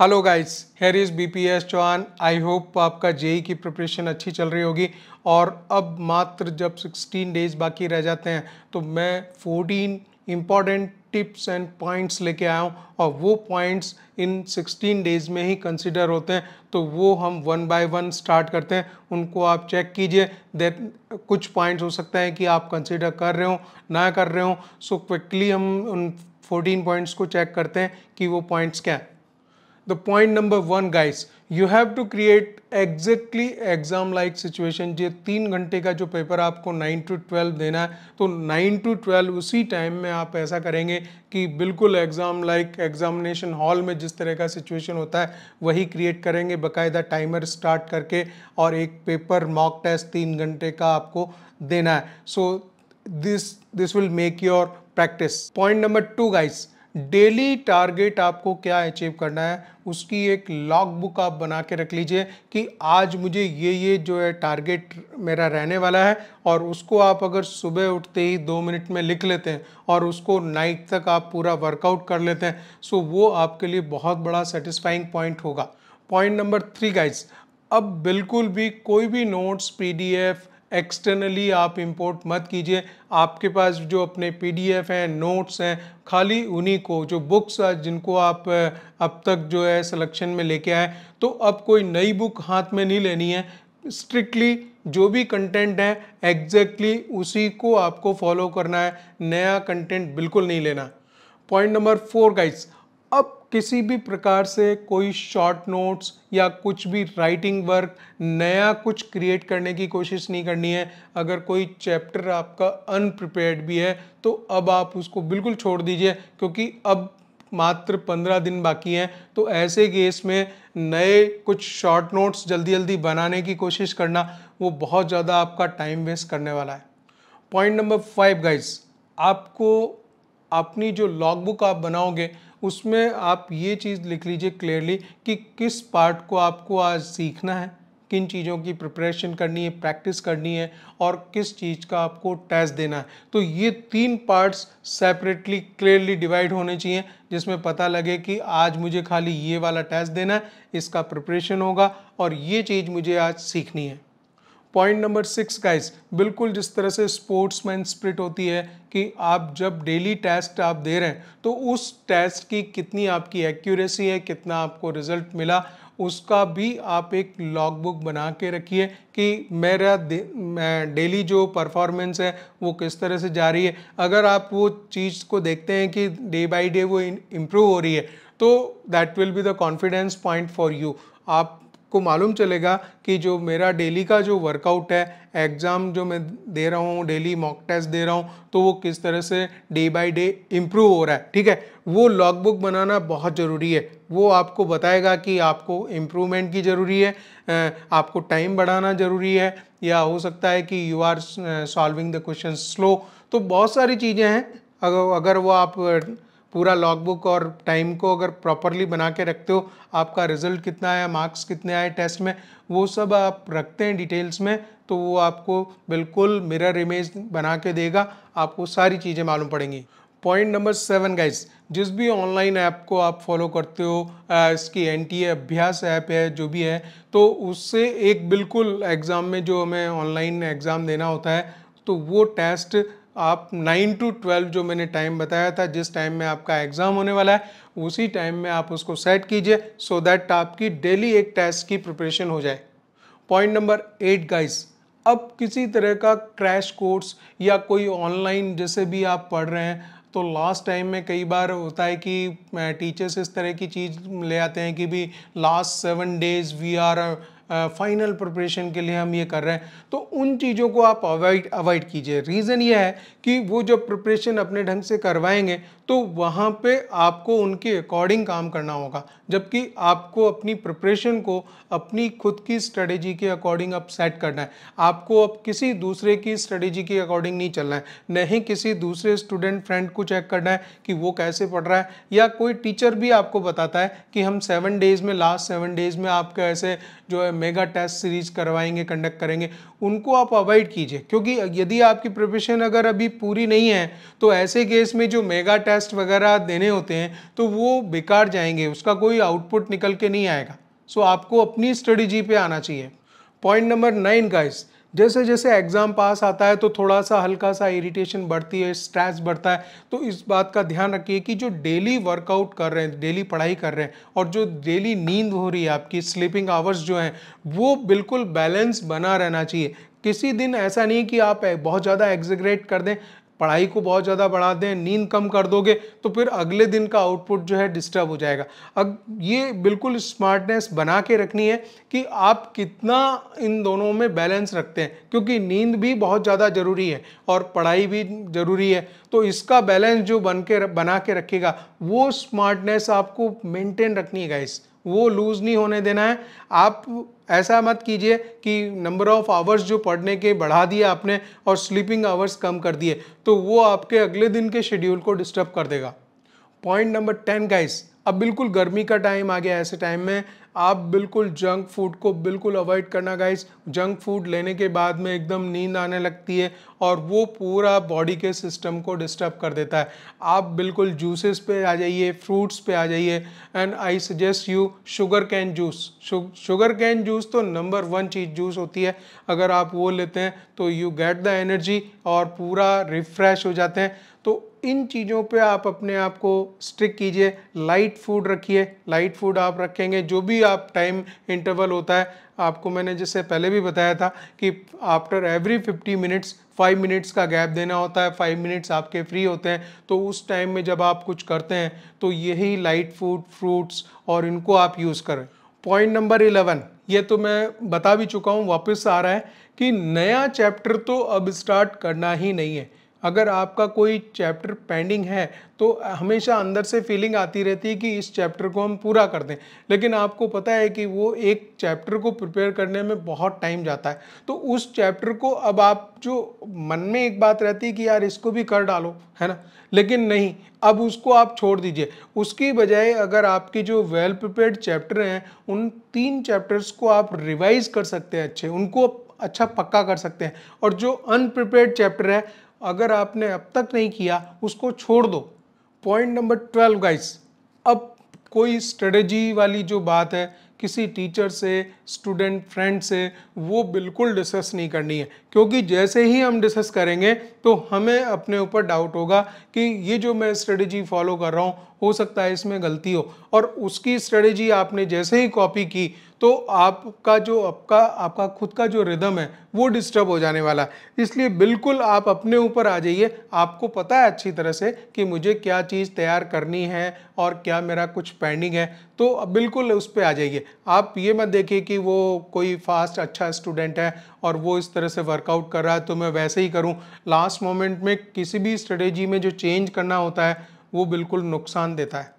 hello guys here is B P S Chauhan I hope आपका JE e e की preparation अच्छी चल रही होगी और अब मात्र जब 16 डेज बाकी रह जाते हैं तो मैं 14 इम्पॉर्टेंट टिप्स एंड पॉइंट्स लेके आया हूँ और वो पॉइंट्स इन 16 डेज में ही कंसिडर होते हैं तो वो हम वन बाय वन स्टार्ट करते हैं उनको आप चेक कीजिए दे कुछ पॉइंट्स हो सकते हैं कि आप कंसिडर कर रहे हो ना कर रहे हो सो क्विकली हम उन 14 पॉइंट्स को चेक करते हैं कि वो पॉइंट्स क्या है the point number one guys you have to create exactly exam like situation ये तीन घंटे का जो पेपर आपको नाइन टू ट्वेल्व देना है तो नाइन टू ट्वेल्व उसी टाइम में आप ऐसा करेंगे कि बिल्कुल एग्ज़ाम लाइक एग्जामिनेशन हॉल में जिस तरह का सिचुएशन होता है वही क्रिएट करेंगे बकायदा टाइमर स्टार्ट करके और एक पेपर मॉक टेस्ट तीन घंटे का आपको देना है so this this will make your practice point number two guys daily target आपको क्या अचीव करना है उसकी एक लॉग बुक आप बना के रख लीजिए कि आज मुझे ये ये जो है टारगेट मेरा रहने वाला है और उसको आप अगर सुबह उठते ही दो मिनट में लिख लेते हैं और उसको नाइट तक आप पूरा वर्कआउट कर लेते हैं सो वो आपके लिए बहुत बड़ा सेटिस्फाइंग पॉइंट होगा पॉइंट नंबर थ्री गाइज अब बिल्कुल भी कोई भी नोट्स पी एक्सटर्नली आप इंपोर्ट मत कीजिए आपके पास जो अपने पीडीएफ हैं नोट्स हैं खाली उन्हीं को जो बुक्स जिनको आप अब तक जो है सिलेक्शन में लेके आए तो अब कोई नई बुक हाथ में नहीं लेनी है स्ट्रिक्टली जो भी कंटेंट है एग्जैक्टली exactly उसी को आपको फॉलो करना है नया कंटेंट बिल्कुल नहीं लेना पॉइंट नंबर फोर गाइड्स अब किसी भी प्रकार से कोई शॉर्ट नोट्स या कुछ भी राइटिंग वर्क नया कुछ क्रिएट करने की कोशिश नहीं करनी है अगर कोई चैप्टर आपका अनप्रिपेयर्ड भी है तो अब आप उसको बिल्कुल छोड़ दीजिए क्योंकि अब मात्र पंद्रह दिन बाकी हैं तो ऐसे केस में नए कुछ शॉर्ट नोट्स जल्दी जल्दी बनाने की कोशिश करना वो बहुत ज़्यादा आपका टाइम वेस्ट करने वाला है पॉइंट नंबर फाइव गाइज आपको अपनी जो लॉग बुक आप बनाओगे उसमें आप ये चीज़ लिख लीजिए क्लियरली कि किस पार्ट को आपको आज सीखना है किन चीज़ों की प्रिपरेशन करनी है प्रैक्टिस करनी है और किस चीज़ का आपको टेस्ट देना है तो ये तीन पार्ट्स सेपरेटली क्लियरली डिवाइड होने चाहिए जिसमें पता लगे कि आज मुझे खाली ये वाला टेस्ट देना है इसका प्रिपरेशन होगा और ये चीज़ मुझे आज सीखनी है पॉइंट नंबर सिक्स गाइस बिल्कुल जिस तरह से स्पोर्ट्समैन स्प्रिट होती है कि आप जब डेली टेस्ट आप दे रहे हैं तो उस टेस्ट की कितनी आपकी एक्यूरेसी है कितना आपको रिजल्ट मिला उसका भी आप एक लॉग बुक बना के रखिए कि मेरा डेली जो परफॉर्मेंस है वो किस तरह से जा रही है अगर आप वो चीज़ को देखते हैं कि डे बाय डे वो इम्प्रूव हो रही है तो that will be the confidence point for you आप को मालूम चलेगा कि जो मेरा डेली का जो वर्कआउट है एग्ज़ाम जो मैं दे रहा हूँ डेली मॉक टेस्ट दे रहा हूँ तो वो किस तरह से डे बाय डे इम्प्रूव हो रहा है ठीक है वो लॉग बुक बनाना बहुत ज़रूरी है वो आपको बताएगा कि आपको इम्प्रूवमेंट की ज़रूरी है आपको टाइम बढ़ाना ज़रूरी है या हो सकता है कि you are solving the question slow तो बहुत सारी चीज़ें हैं अगर अगर वो आप पूरा लॉग बुक और टाइम को अगर प्रॉपरली बना के रखते हो आपका रिजल्ट कितना आया मार्क्स कितने आए टेस्ट में वो सब आप रखते हैं डिटेल्स में तो वो आपको बिल्कुल मिरर इमेज बना के देगा आपको सारी चीज़ें मालूम पड़ेंगी पॉइंट नंबर सेवन गाइस जिस भी ऑनलाइन ऐप को आप फॉलो करते हो इसकी एन टी अभ्यास ऐप है जो भी है तो उससे एक बिल्कुल एग्ज़ाम में जो हमें ऑनलाइन एग्ज़ाम देना होता है तो वो टेस्ट आप 9 टू 12 जो मैंने टाइम बताया था जिस टाइम में आपका एग्ज़ाम होने वाला है उसी टाइम में आप उसको सेट कीजिए सो दैट आपकी डेली एक टेस्ट की प्रिपरेशन हो जाए पॉइंट नंबर एट गाइस अब किसी तरह का क्रैश कोर्स या कोई ऑनलाइन जैसे भी आप पढ़ रहे हैं तो लास्ट टाइम में कई बार होता है कि टीचर्स इस तरह की चीज़ ले आते हैं कि भी last seven days we are final preparation के लिए हम ये कर रहे हैं तो उन चीज़ों को आप अवॉइड अवॉइड कीजिए रीज़न ये है कि वो जब प्रिपरेशन अपने ढंग से करवाएंगे तो वहाँ पे आपको उनके अकॉर्डिंग काम करना होगा जबकि आपको अपनी प्रिपरेशन को अपनी खुद की स्ट्रेटेजी के अकॉर्डिंग अब सेट करना है आपको अब किसी दूसरे की स्ट्रेटेजी के अकॉर्डिंग नहीं चलना है नहीं किसी दूसरे स्टूडेंट फ्रेंड को चेक करना है कि वो कैसे पढ़ रहा है या कोई टीचर भी आपको बताता है कि हम सेवन डेज़ में लास्ट सेवन डेज़ में आपके ऐसे जो है मेगा टेस्ट सीरीज करवाएंगे कंडक्ट करेंगे उनको आप अवॉइड कीजिए क्योंकि यदि आपकी प्रिपरेशन अगर अभी पूरी नहीं है तो ऐसे केस में जो मेगा टेस्ट वगैरह देने होते हैं तो वो बेकार जाएंगे उसका कोई आउटपुट निकल के नहीं आएगा सो आपको अपनी स्ट्रेटजी पे आना चाहिए पॉइंट नंबर नाइन का जैसे जैसे एग्ज़ाम पास आता है तो थोड़ा सा हल्का सा इरिटेशन बढ़ती है स्ट्रेस बढ़ता है तो इस बात का ध्यान रखिए कि जो डेली वर्कआउट कर रहे हैं डेली पढ़ाई कर रहे हैं और जो डेली नींद हो रही है आपकी स्लीपिंग आवर्स जो हैं वो बिल्कुल बैलेंस बना रहना चाहिए किसी दिन ऐसा नहीं कि आप बहुत ज़्यादा एग्जिग्रेट कर दें पढ़ाई को बहुत ज़्यादा बढ़ा दें नींद कम कर दोगे तो फिर अगले दिन का आउटपुट जो है डिस्टर्ब हो जाएगा अब ये बिल्कुल स्मार्टनेस बना के रखनी है कि आप कितना इन दोनों में बैलेंस रखते हैं क्योंकि नींद भी बहुत ज़्यादा ज़रूरी है और पढ़ाई भी ज़रूरी है तो इसका बैलेंस जो बन के बना के रखेगा वो स्मार्टनेस आपको मेंटेन रखनी है इस वो लूज़ नहीं होने देना है आप ऐसा मत कीजिए कि नंबर ऑफ़ आवर्स जो पढ़ने के बढ़ा दिए आपने और स्लीपिंग आवर्स कम कर दिए तो वो आपके अगले दिन के शेड्यूल को डिस्टर्ब कर देगा पॉइंट नंबर टेन गाइस अब बिल्कुल गर्मी का टाइम आ गया ऐसे टाइम में आप बिल्कुल जंक फूड को बिल्कुल अवॉइड करना गाइस जंक फूड लेने के बाद में एकदम नींद आने लगती है और वो पूरा बॉडी के सिस्टम को डिस्टर्ब कर देता है आप बिल्कुल जूसेस पे आ जाइए फ्रूट्स पे आ जाइए and I suggest you sugar cane juice sugar cane juice तो नंबर वन चीज जूस होती है अगर आप वो लेते हैं तो यू गेट द एनर्जी और पूरा रिफ्रेश हो जाते हैं तो इन चीज़ों पे आप अपने आप को स्ट्रिक कीजिए लाइट फूड रखिए लाइट फूड आप रखेंगे जो भी आप टाइम इंटरवल होता है आपको मैंने जिससे पहले भी बताया था कि after every fifty minutes five minutes का गैप देना होता है फाइव मिनट्स आपके फ्री होते हैं तो उस टाइम में जब आप कुछ करते हैं तो यही लाइट फूड फ्रूट्स और इनको आप यूज़ करें पॉइंट नंबर इलेवन ये तो मैं बता भी चुका हूँ वापस आ रहा है कि नया चैप्टर तो अब स्टार्ट करना ही नहीं है अगर आपका कोई चैप्टर पेंडिंग है तो हमेशा अंदर से फीलिंग आती रहती है कि इस चैप्टर को हम पूरा कर दें लेकिन आपको पता है कि वो एक चैप्टर को प्रिपेयर करने में बहुत टाइम जाता है तो उस चैप्टर को अब आप जो मन में एक बात रहती है कि यार इसको भी कर डालो है ना लेकिन नहीं अब उसको आप छोड़ दीजिए उसकी बजाय अगर आपके जो वेल प्रिपेयर्ड चैप्टर हैं उन तीन चैप्टर्स को आप रिवाइज कर सकते हैं अच्छे उनको अच्छा पक्का कर सकते हैं और जो अनप्रिपेयर्ड चैप्टर है अगर आपने अब तक नहीं किया उसको छोड़ दो पॉइंट नंबर ट्वेल्व गाइस अब कोई स्ट्रेटजी वाली जो बात है किसी टीचर से स्टूडेंट फ्रेंड से वो बिल्कुल डिस्कस नहीं करनी है क्योंकि जैसे ही हम डिस्कस करेंगे तो हमें अपने ऊपर डाउट होगा कि ये जो मैं स्ट्रेटजी फॉलो कर रहा हूँ हो सकता है इसमें गलती हो और उसकी स्ट्रेटेजी आपने जैसे ही कॉपी की तो आपका जो आपका आपका खुद का जो रिदम है वो डिस्टर्ब हो जाने वाला है इसलिए बिल्कुल आप अपने ऊपर आ जाइए आपको पता है अच्छी तरह से कि मुझे क्या चीज़ तैयार करनी है और क्या मेरा कुछ पेंडिंग है तो बिल्कुल उस पर आ जाइए आप ये मत देखिए कि वो कोई फास्ट अच्छा स्टूडेंट है और वो इस तरह से वर्कआउट कर रहा है तो मैं वैसे ही करूँ लास्ट मोमेंट में किसी भी स्ट्रेटेजी में जो चेंज करना होता है वो बिल्कुल नुकसान देता है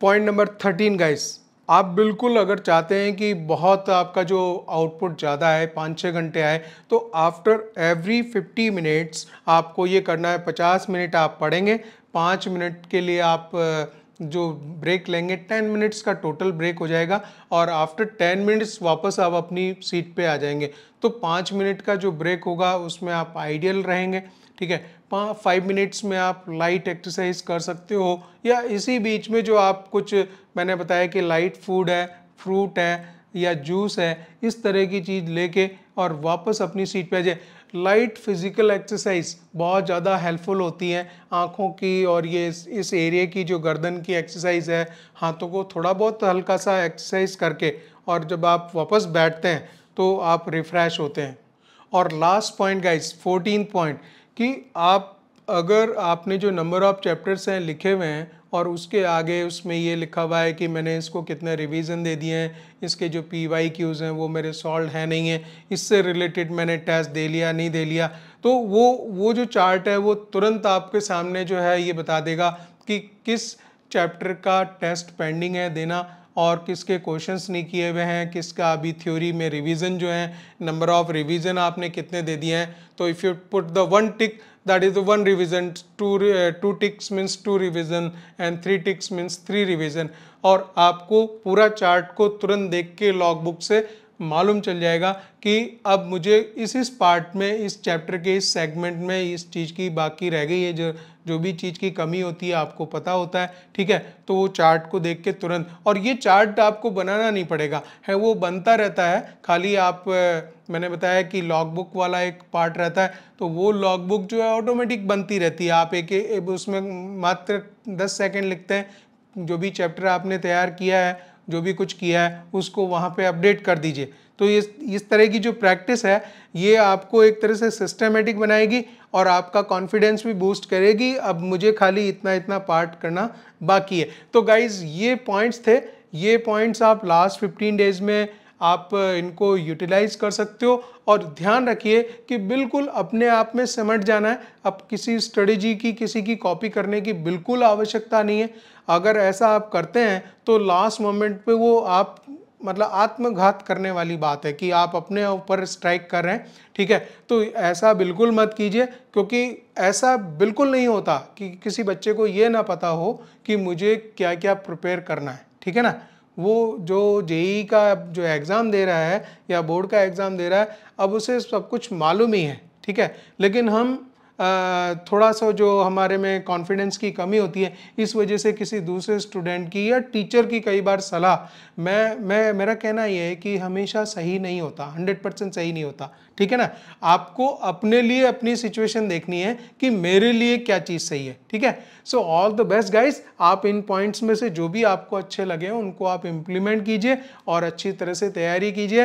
पॉइंट नंबर थर्टीन गाइस आप बिल्कुल अगर चाहते हैं कि बहुत आपका जो आउटपुट ज़्यादा है पाँच छः घंटे आए तो आफ्टर एवरी फिफ्टी मिनट्स आपको ये करना है पचास मिनट आप पढ़ेंगे पाँच मिनट के लिए आप जो ब्रेक लेंगे टेन मिनट्स का टोटल ब्रेक हो जाएगा और आफ्टर टेन मिनट्स वापस आप अपनी सीट पे आ जाएंगे तो पाँच मिनट का जो ब्रेक होगा उसमें आप आइडियल रहेंगे ठीक है फाइव मिनट्स में आप लाइट एक्सरसाइज कर सकते हो या इसी बीच में जो आप कुछ मैंने बताया कि लाइट फूड है फ्रूट है या जूस है इस तरह की चीज़ लेके और वापस अपनी सीट पे आ जाए लाइट फिज़िकल एक्सरसाइज बहुत ज़्यादा हेल्पफुल होती है आँखों की और ये इस, इस एरिए की जो गर्दन की एक्सरसाइज है हाथों को थोड़ा बहुत हल्का सा एक्सरसाइज करके और जब आप वापस बैठते हैं तो आप रिफ़्रेश होते हैं और last point guys fourteen point कि आप अगर आपने जो नंबर ऑफ चैप्टर्स हैं लिखे हुए हैं और उसके आगे उसमें ये लिखा हुआ है कि मैंने इसको कितने रिवीजन दे दिए हैं इसके जो पी वाई क्यूज़ हैं वो मेरे सॉल्व हैं नहीं हैं इससे रिलेटेड मैंने टेस्ट दे लिया नहीं दे लिया तो वो वो जो चार्ट है वो तुरंत आपके सामने जो है ये बता देगा कि किस चैप्टर का टेस्ट पेंडिंग है देना और किसके क्वेश्चंस नहीं किए हुए हैं किसका अभी थ्योरी में रिवीजन जो है नंबर ऑफ रिवीजन आपने कितने दे दिए हैं तो if you put the one tick that is the one revision two two ticks means two revision and three ticks means three revision और आपको पूरा चार्ट को तुरंत देख के लॉग बुक से मालूम चल जाएगा कि अब मुझे इस इस पार्ट में इस चैप्टर के इस सेगमेंट में इस चीज़ की बाकी रह गई है जो जो भी चीज़ की कमी होती है आपको पता होता है ठीक है तो वो चार्ट को देख के तुरंत और ये चार्ट आपको बनाना नहीं पड़ेगा है वो बनता रहता है खाली आप मैंने बताया कि लॉग बुक वाला एक पार्ट रहता है तो वो लॉग बुक जो है ऑटोमेटिक बनती रहती है आप एक, एक उसमें मात्र दस सेकेंड लिखते हैं जो भी चैप्टर आपने तैयार किया है जो भी कुछ किया है उसको वहाँ पे अपडेट कर दीजिए तो ये इस तरह की जो प्रैक्टिस है ये आपको एक तरह से सिस्टमेटिक बनाएगी और आपका कॉन्फिडेंस भी बूस्ट करेगी अब मुझे खाली इतना इतना पार्ट करना बाकी है तो गाइज़ ये पॉइंट्स थे ये पॉइंट्स आप लास्ट फिफ्टीन डेज़ में आप इनको यूटिलाइज कर सकते हो और ध्यान रखिए कि बिल्कुल अपने आप में सिमट जाना है अब किसी स्ट्रेटजी की किसी की कॉपी करने की बिल्कुल आवश्यकता नहीं है अगर ऐसा आप करते हैं तो लास्ट मोमेंट पे वो आप मतलब आत्मघात करने वाली बात है कि आप अपने ऊपर स्ट्राइक कर रहे हैं ठीक है तो ऐसा बिल्कुल मत कीजिए क्योंकि ऐसा बिल्कुल नहीं होता कि किसी बच्चे को ये ना पता हो कि मुझे क्या क्या प्रिपेयर करना है ठीक है ना वो जो जेई का जो एग्ज़ाम दे रहा है या बोर्ड का एग्ज़ाम दे रहा है अब उसे सब कुछ मालूम ही है ठीक है लेकिन हम थोड़ा सा जो हमारे में कॉन्फिडेंस की कमी होती है इस वजह से किसी दूसरे स्टूडेंट की या टीचर की कई बार सलाह मैं मैं मेरा कहना यह है कि हमेशा सही नहीं होता हंड्रेड परसेंट सही नहीं होता ठीक है ना आपको अपने लिए अपनी सिचुएशन देखनी है कि मेरे लिए क्या चीज़ सही है ठीक है so all the best guys आप इन पॉइंट्स में से जो भी आपको अच्छे लगे उनको आप इम्प्लीमेंट कीजिए और अच्छी तरह से तैयारी कीजिए